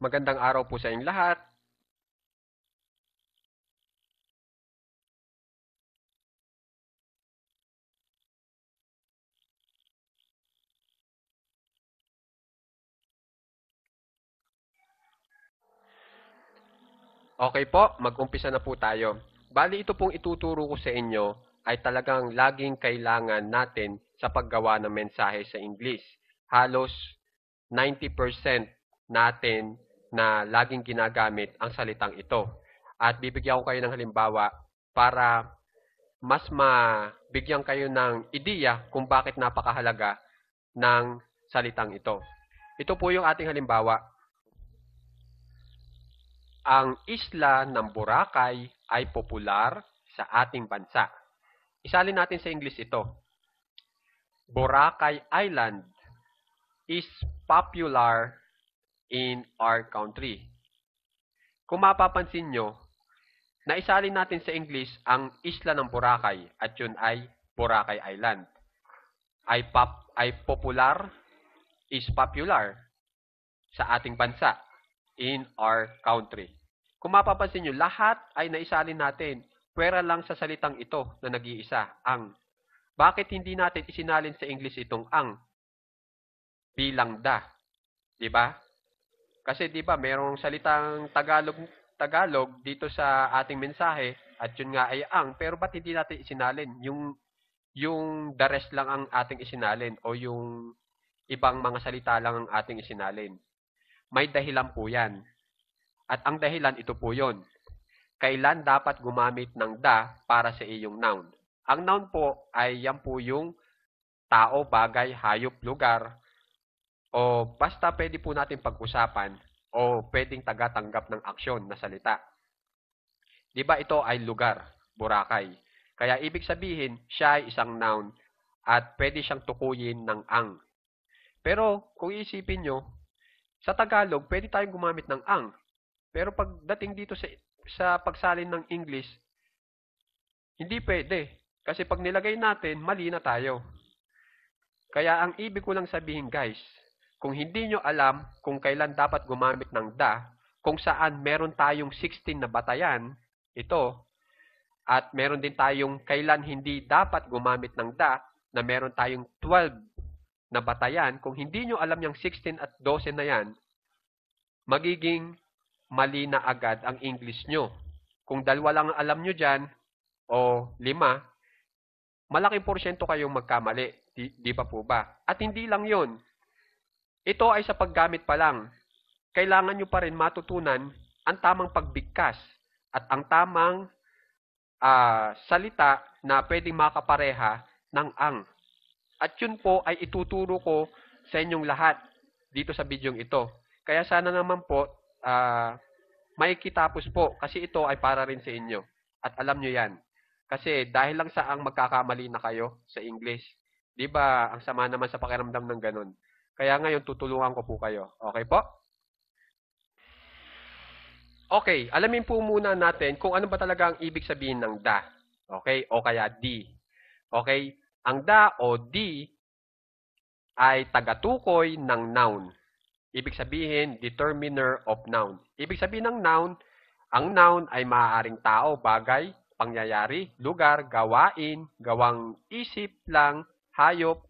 Magandang araw po sa inyong lahat. Okay po, mag-umpisa na po tayo. Bali ito pong ituturo ko sa inyo ay talagang laging kailangan natin sa paggawa ng mensahe sa English. Halos 90% natin na laging ginagamit ang salitang ito. At bibigyan ko kayo ng halimbawa para mas mabigyan kayo ng ideya kung bakit napakahalaga ng salitang ito. Ito po yung ating halimbawa. Ang isla ng Boracay ay popular sa ating bansa. Isalin natin sa English ito. Boracay Island is popular in our country. Kung mapapansin nyo, naisalin natin sa English ang isla ng Boracay at yun ay Boracay Island. Ay, pop, ay popular is popular sa ating bansa in our country. Kung mapapansin nyo, lahat ay naisalin natin pwera lang sa salitang ito na nag-iisa, ang. Bakit hindi natin isinalin sa English itong ang? Bilang da. Diba? Kasi 'di ba, mayroong salitang Tagalog Tagalog dito sa ating mensahe at yun nga ay ang, pero ba't hindi natin isinalin yung yung the rest lang ang ating isinalin o yung ibang mga salita lang ang ating isinalin. May dahilan po 'yan. At ang dahilan ito po 'yon. Kailan dapat gumamit ng da para sa iyong noun? Ang noun po ay yan po yung tao, bagay, hayop, lugar o basta pwede po natin pag-usapan o pwedeng tagatanggap ng aksyon na salita. Di ba ito ay lugar, Boracay. Kaya ibig sabihin, siya ay isang noun at pwede siyang tukuyin ng ang. Pero kung iisipin nyo, sa Tagalog, pwede tayong gumamit ng ang. Pero pagdating dito sa, sa pagsalin ng English, hindi pwede. Kasi pag nilagay natin, mali na tayo. Kaya ang ibig ko lang sabihin guys, kung hindi nyo alam kung kailan dapat gumamit ng da, kung saan meron tayong 16 na batayan, ito, at meron din tayong kailan hindi dapat gumamit ng da, na meron tayong 12 na batayan, kung hindi nyo alam yung 16 at 12 na yan, magiging mali na agad ang English nyo. Kung dalawa lang alam nyo dyan, o lima, malaking porsyento kayong magkamali. Di, di ba po ba? At hindi lang yon ito ay sa paggamit pa lang. Kailangan nyo pa rin matutunan ang tamang pagbigkas at ang tamang uh, salita na pwedeng makapareha ng ang. At yun po ay ituturo ko sa inyong lahat dito sa bidyong ito. Kaya sana naman po uh, ah, may kitapos po kasi ito ay para rin sa inyo. At alam nyo yan. Kasi dahil lang sa ang magkakamali na kayo sa English, di ba ang sama naman sa pakiramdam ng ganun. Kaya ngayon, tutulungan ko po kayo. Okay po? Okay, alamin po muna natin kung ano ba talaga ang ibig sabihin ng da. Okay? O kaya di. Okay? Ang da o di ay tagatukoy ng noun. Ibig sabihin, determiner of noun. Ibig sabihin ng noun, ang noun ay maaaring tao, bagay, pangyayari, lugar, gawain, gawang isip lang, hayop,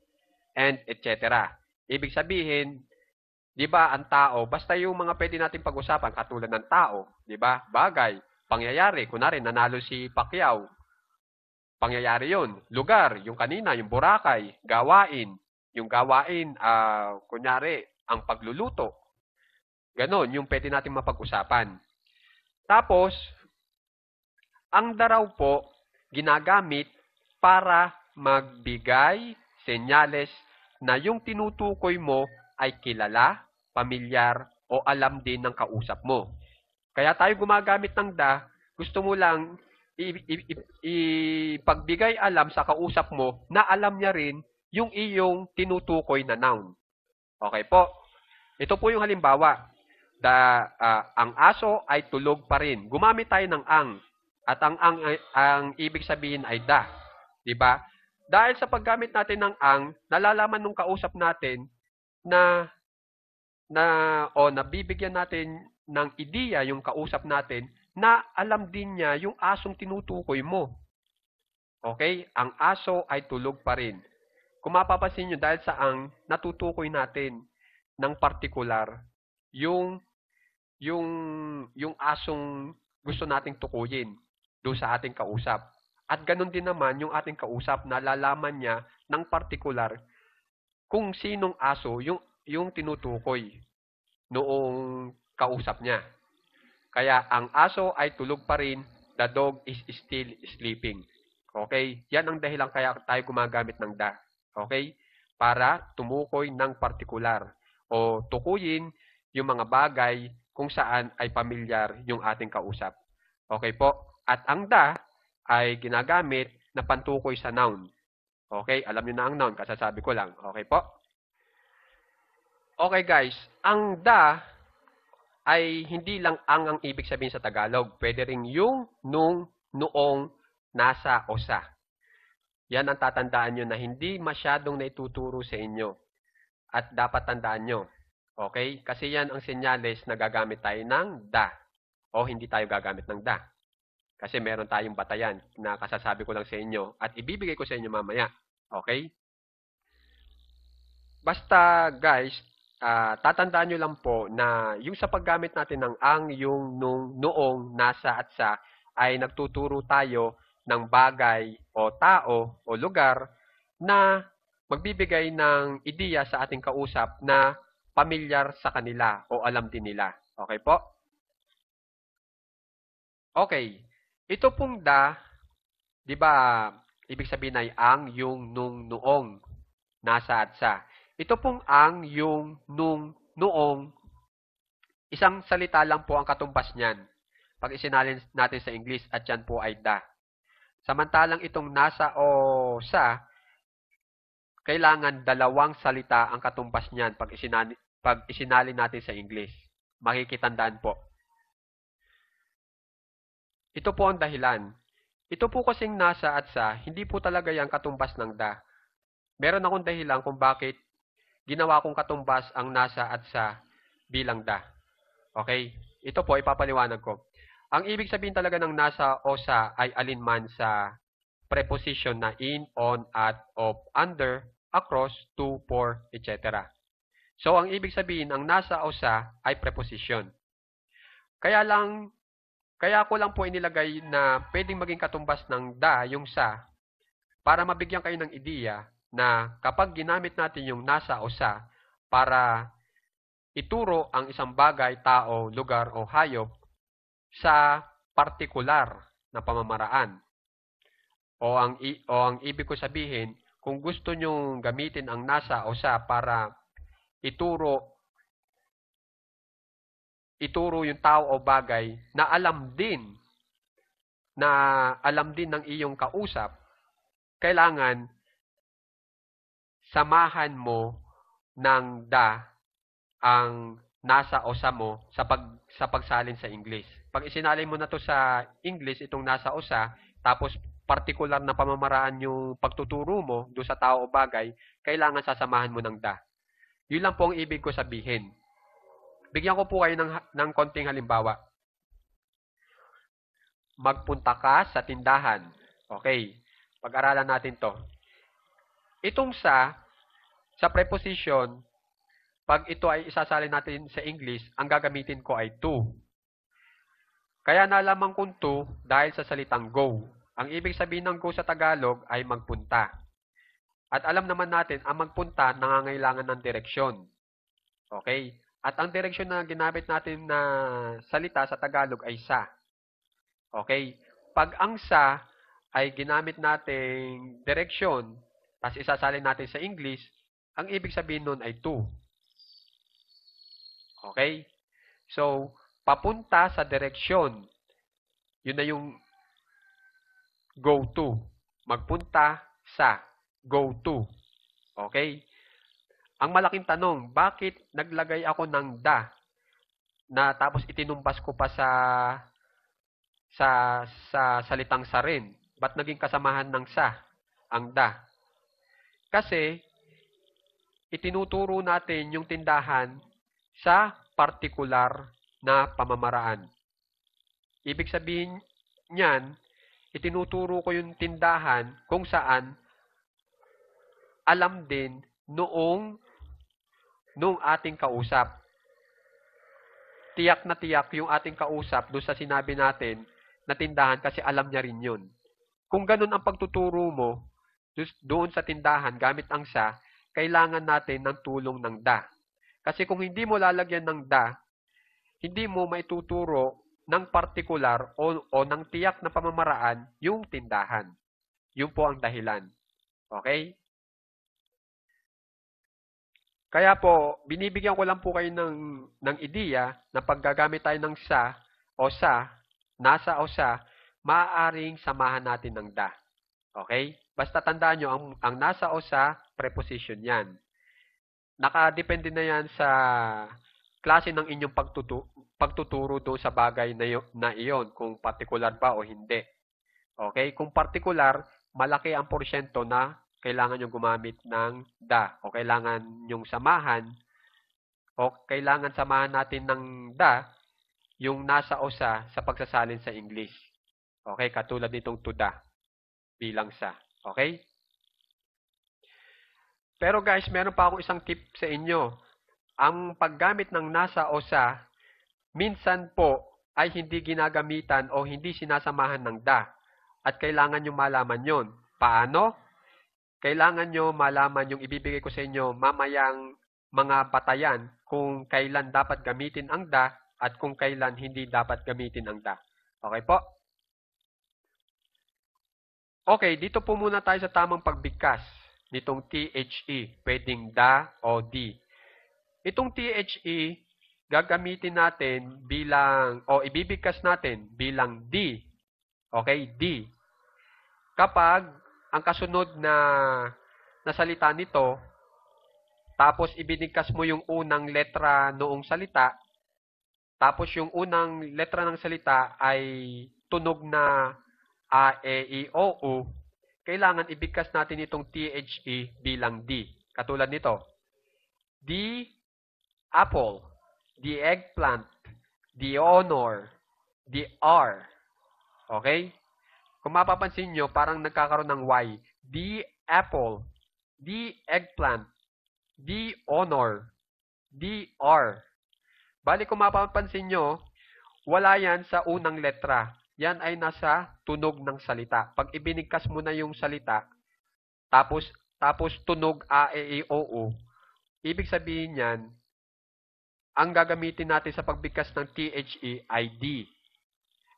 and etc. Ibig sabihin, 'di ba, ang tao, basta yung mga pwede nating pag-usapan katulad ng tao, 'di ba? Bagay, pangyayari, kunari nanalo si Pacquiao. Pangyayari 'yon. Lugar, yung kanina, yung Boracay, gawain, yung gawain, uh, ah, kunyari, ang pagluluto. Ganon, yung pwede nating mapag-usapan. Tapos, ang daraw po, ginagamit para magbigay senyales na yung tinutukoy mo ay kilala, pamilyar, o alam din ng kausap mo. Kaya tayo gumagamit ng da, gusto mo lang ipagbigay alam sa kausap mo na alam niya rin yung iyong tinutukoy na noun. Okay po. Ito po yung halimbawa. Da, uh, ang aso ay tulog pa rin. Gumamit tayo ng ang. At ang ang, ang ibig sabihin ay da. 'Di ba? Dahil sa paggamit natin ng ang, nalalaman nung kausap natin na na o nabibigyan natin ng ideya yung kausap natin na alam din niya yung asong tinutukoy mo. Okay? Ang aso ay tulog pa rin. Kung mapapansin nyo, dahil sa ang, natutukoy natin ng partikular yung yung yung asong gusto nating tukuyin do sa ating kausap. At ganun din naman yung ating kausap nalalaman niya ng partikular kung sinong aso yung, yung tinutukoy noong kausap niya. Kaya ang aso ay tulog pa rin, the dog is still sleeping. Okay? Yan ang dahilan kaya tayo gumagamit ng da. Okay? Para tumukoy ng partikular o tukuyin yung mga bagay kung saan ay pamilyar yung ating kausap. Okay po? At ang da ay ginagamit na pantukoy sa noun. Okay, alam niyo na ang noun, kasasabi ko lang. Okay po? Okay guys, ang da ay hindi lang ang ang ibig sabihin sa Tagalog. Pwede rin yung, nung, noong, nasa, o sa. Yan ang tatandaan nyo na hindi masyadong naituturo sa inyo. At dapat tandaan nyo. Okay? Kasi yan ang senyales na gagamit tayo ng da. O hindi tayo gagamit ng da. Kasi meron tayong batayan na kasasabi ko lang sa inyo at ibibigay ko sa inyo mamaya. Okay? Basta guys, uh, tatandaan nyo lang po na yung sa paggamit natin ng ang, yung, nung, noong, nasa at sa ay nagtuturo tayo ng bagay o tao o lugar na magbibigay ng ideya sa ating kausap na pamilyar sa kanila o alam din nila. Okay po? Okay. Ito pong da, di ba, ibig sabihin ay ang, yung, nung, noong, nasa at sa. Ito pong ang, yung, nung, noong, isang salita lang po ang katumbas niyan. Pag isinalin natin sa English at yan po ay da. Samantalang itong nasa o sa, kailangan dalawang salita ang katumbas niyan pag isinalin, pag isinalin natin sa English. Makikitandaan po. Ito po ang dahilan. Ito po kasing nasa at sa, hindi po talaga yung katumbas ng da. Meron akong dahilan kung bakit ginawa kong katumbas ang nasa at sa bilang da. Okay? Ito po, ipapaliwanag ko. Ang ibig sabihin talaga ng nasa o sa ay alinman sa preposition na in, on, at, of, under, across, to, for, etc. So, ang ibig sabihin, ang nasa o sa ay preposition. Kaya lang kaya ako lang po inilagay na pwedeng maging katumbas ng da, yung sa, para mabigyan kayo ng ideya na kapag ginamit natin yung nasa o sa para ituro ang isang bagay, tao, lugar o hayop sa partikular na pamamaraan. O ang, o ang ibig ko sabihin, kung gusto nyong gamitin ang nasa o sa para ituro ituro yung tao o bagay na alam din na alam din ng iyong kausap, kailangan samahan mo ng da ang nasa o sa mo sa pag sa pagsalin sa English. Pag isinalin mo na to sa English itong nasa o sa tapos partikular na pamamaraan yung pagtuturo mo do sa tao o bagay, kailangan sasamahan mo ng da. Yun lang po ang ibig ko sabihin. Bigyan ko po kayo ng, ng konting halimbawa. Magpunta ka sa tindahan. Okay. Pag-aralan natin to. Itong sa, sa preposition, pag ito ay isasalin natin sa English, ang gagamitin ko ay to. Kaya nalaman kong to dahil sa salitang go. Ang ibig sabihin ng go sa Tagalog ay magpunta. At alam naman natin, ang magpunta nangangailangan ng direksyon. Okay? At ang direksyon na ginamit natin na salita sa Tagalog ay sa. Okay? Pag ang sa ay ginamit natin direksyon, tapos isasalin natin sa English, ang ibig sabihin nun ay to. Okay? So, papunta sa direksyon. Yun na yung go to. Magpunta sa go to. Okay? Ang malaking tanong, bakit naglagay ako ng da na tapos itinumpas ko pa sa sa sa salitang sarin? Ba't naging kasamahan ng sa ang da? Kasi itinuturo natin yung tindahan sa partikular na pamamaraan. Ibig sabihin niyan, itinuturo ko yung tindahan kung saan alam din noong nung ating kausap. Tiyak na tiyak yung ating kausap doon sa sinabi natin na tindahan kasi alam niya rin yun. Kung ganun ang pagtuturo mo doon sa tindahan gamit ang sa, kailangan natin ng tulong ng da. Kasi kung hindi mo lalagyan ng da, hindi mo maituturo ng partikular o, o ng tiyak na pamamaraan yung tindahan. Yun po ang dahilan. Okay? Kaya po, binibigyan ko lang po kayo ng, ng ideya na paggagamit tayo ng sa o sa, nasa o sa, maaaring samahan natin ng da. Okay? Basta tandaan nyo, ang, ang nasa o sa, preposition yan. Nakadepende na yan sa klase ng inyong pagtutu pagtuturo doon sa bagay na, na iyon, kung particular pa o hindi. Okay? Kung particular, malaki ang porsyento na kailangan yung gumamit ng da o kailangan yung samahan o kailangan samahan natin ng da yung nasa o sa sa pagsasalin sa English. Okay, katulad nitong to da bilang sa. Okay? Pero guys, meron pa akong isang tip sa inyo. Ang paggamit ng nasa o sa, minsan po ay hindi ginagamitan o hindi sinasamahan ng da. At kailangan nyo malaman yon. Paano? kailangan nyo malaman yung ibibigay ko sa inyo mamayang mga batayan kung kailan dapat gamitin ang da at kung kailan hindi dapat gamitin ang da. Okay po? Okay, dito po muna tayo sa tamang pagbigkas nitong THE, pwedeng da o di. Itong THE, gagamitin natin bilang, o ibibigkas natin bilang di. Okay, di. Kapag ang kasunod na na salita nito, tapos ibinigkas mo yung unang letra noong salita, tapos yung unang letra ng salita ay tunog na A, E, I, O, U, kailangan ibigkas natin itong THE bilang D. Katulad nito. D, apple. D, eggplant. D, honor. D, R. Okay? Kung mapapansin nyo, parang nagkakaroon ng Y. The apple. The eggplant. The honor. The R. Bali, kung mapapansin nyo, wala yan sa unang letra. Yan ay nasa tunog ng salita. Pag ibinigkas mo na yung salita, tapos, tapos tunog A, E, I, e, O, U, ibig sabihin yan, ang gagamitin natin sa pagbigkas ng T, H, E, I, D.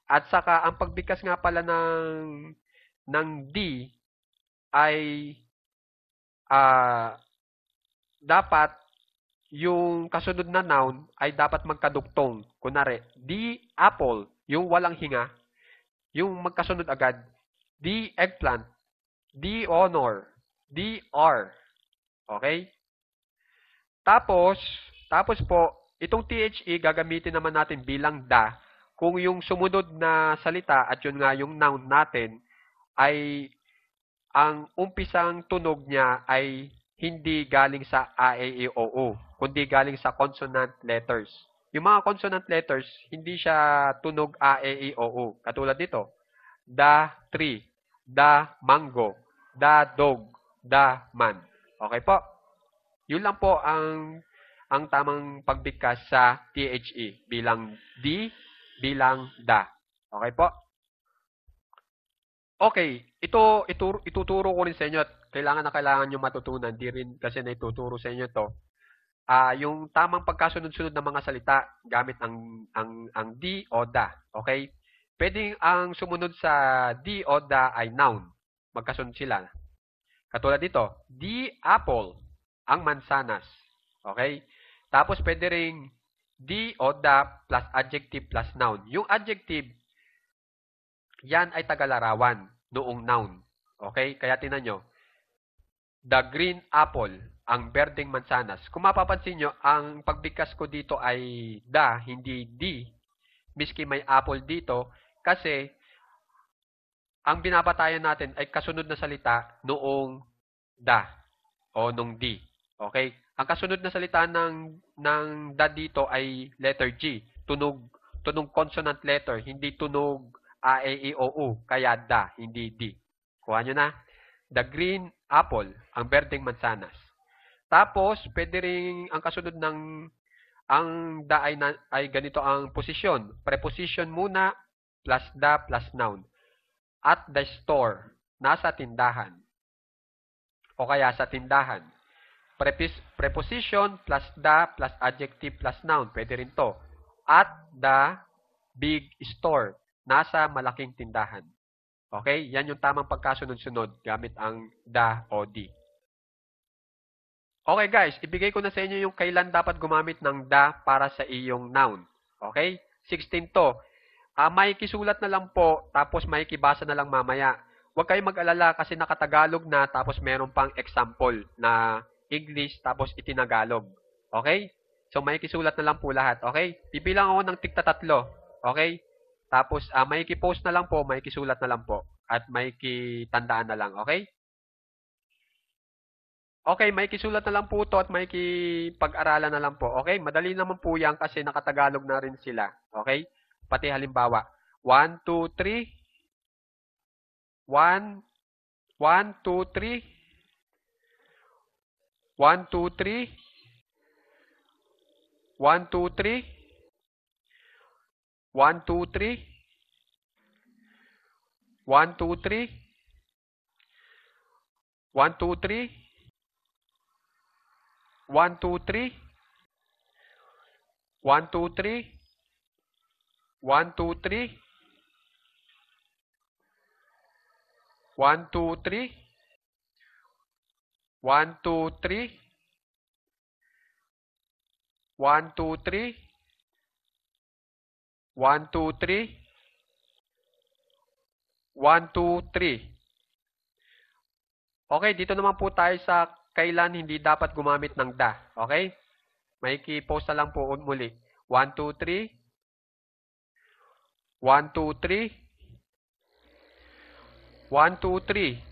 At saka, ang pagbigkas nga pala ng, ng D ay uh, dapat yung kasunod na noun ay dapat magkadugtong. Kunari, the apple, yung walang hinga, yung magkasunod agad, the eggplant, the honor, the r. Okay? Tapos, tapos po, itong THE gagamitin naman natin bilang da kung yung sumunod na salita at yun nga yung noun natin ay ang umpisang tunog niya ay hindi galing sa a e i o u kundi galing sa consonant letters. Yung mga consonant letters, hindi siya tunog a e i o u katulad dito. Da tree, da mango, da dog, da man. Okay po? Yun lang po ang ang tamang pagbigkas sa THE bilang D bilang da. Okay po? Okay, ito ituro, ituturo ko rin sa inyo at kailangan na kailangan nyo matutunan. Di rin kasi naituturo sa inyo to. Uh, yung tamang pagkasunod-sunod ng mga salita gamit ang, ang, ang di o da. Okay? Pwede ang sumunod sa di o da ay noun. Magkasunod sila. Katulad dito, di apple ang mansanas. Okay? Tapos pwede rin the o the plus adjective plus noun. Yung adjective, yan ay tagalarawan noong noun. Okay? Kaya tinan nyo. The green apple, ang berdeng mansanas. Kung mapapansin nyo, ang pagbigkas ko dito ay da, hindi di. Miski may apple dito, kasi ang binabatayan natin ay kasunod na salita noong da o nung di. Okay? Ang kasunod na salita ng ng da dito ay letter G. Tunog tunog consonant letter, hindi tunog A, E, I, e, O, U. Kaya da, hindi D. Kuha nyo na. The green apple, ang berdeng mansanas. Tapos, pwede rin ang kasunod ng ang da ay, na, ay ganito ang position. Preposition muna, plus da, plus noun. At the store, nasa tindahan. O kaya sa tindahan. Prepis, preposition plus the plus adjective plus noun. Pwede rin to. At the big store. Nasa malaking tindahan. Okay? Yan yung tamang pagkasunod-sunod gamit ang the o the. Okay guys, ibigay ko na sa inyo yung kailan dapat gumamit ng the para sa iyong noun. Okay? 16 to. Uh, ah, may kisulat na lang po, tapos may kibasa na lang mamaya. Huwag kayong mag-alala kasi nakatagalog na tapos meron pang example na English, tapos itinagalog. Okay? So, may kisulat na lang po lahat. Okay? Bibilang ako ng tigta tatlo. Okay? Tapos, uh, may kipost na lang po, may kisulat na lang po. At may kitandaan na lang. Okay? Okay, may kisulat na lang po to at may kipag-aralan na lang po. Okay, madali naman po yan kasi nakatagalog na rin sila. Okay, pati halimbawa, 1, 2, 3, 1, 1, 2, 3, One, two, three. One, two, three. One, two, three. One, two, three. One, two, three. One, two, three. One, two, three. One, two, three. One, two, three. 1, 2, 3. 1, 2, 3. 1, 2, 3. 1, 2, 3. Okay, dito naman po tayo sa kailan hindi dapat gumamit ng da. Okay? May kipost na lang po muli. 1, 2, 3. 1, 2, 3. 1, 2, 3.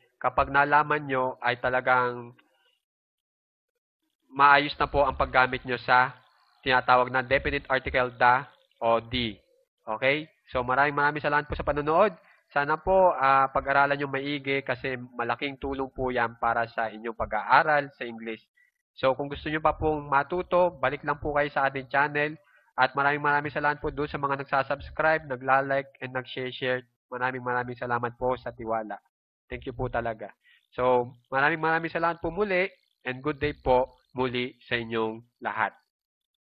kapag nalaman nyo ay talagang maayos na po ang paggamit nyo sa tinatawag na definite article da o di. Okay? So maraming maraming salamat po sa panonood. Sana po uh, pag-aralan nyo maigi kasi malaking tulong po yan para sa inyong pag-aaral sa English. So kung gusto nyo pa pong matuto, balik lang po kayo sa ating channel. At maraming maraming salamat po doon sa mga nagsasubscribe, nagla-like, and nag-share. Maraming maraming salamat po sa tiwala. Thank you po talaga. So, maraming maraming salamat po muli and good day po muli sa inyong lahat.